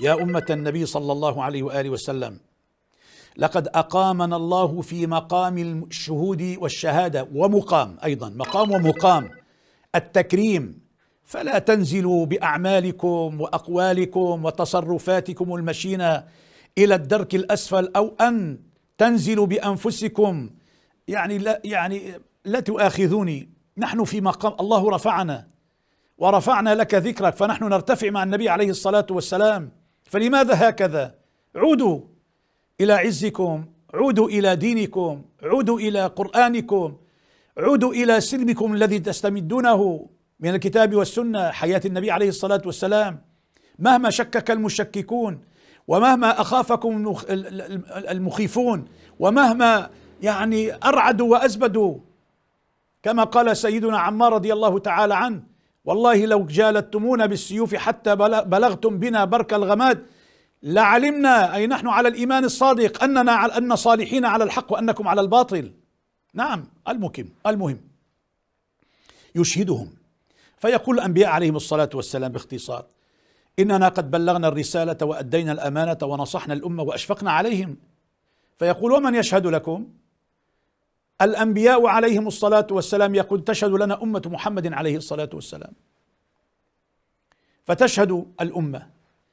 يا أمة النبي صلى الله عليه وآله وسلم لقد أقامنا الله في مقام الشهود والشهادة ومقام أيضا مقام ومقام التكريم فلا تنزلوا بأعمالكم وأقوالكم وتصرفاتكم المشينة إلى الدرك الأسفل أو أن تنزلوا بأنفسكم يعني لا يعني لا تؤاخذوني نحن في مقام الله رفعنا ورفعنا لك ذكرك فنحن نرتفع مع النبي عليه الصلاة والسلام فلماذا هكذا عودوا الى عزكم عودوا الى دينكم عودوا الى قرانكم عودوا الى سلمكم الذي تستمدونه من الكتاب والسنه حياه النبي عليه الصلاه والسلام مهما شكك المشككون ومهما اخافكم المخيفون ومهما يعني ارعدوا وازبدوا كما قال سيدنا عمار رضي الله تعالى عنه والله لو جالدتمونا بالسيوف حتى بلغتم بنا برك الغماد لعلمنا أي نحن على الإيمان الصادق أننا على أن صالحين على الحق وأنكم على الباطل نعم المكم المهم يشهدهم فيقول الأنبياء عليهم الصلاة والسلام باختصار إننا قد بلغنا الرسالة وأدينا الأمانة ونصحنا الأمة وأشفقنا عليهم فيقول ومن يشهد لكم الأنبياء عليهم الصلاة والسلام يقول تشهد لنا أمة محمد عليه الصلاة والسلام فتشهد الأمة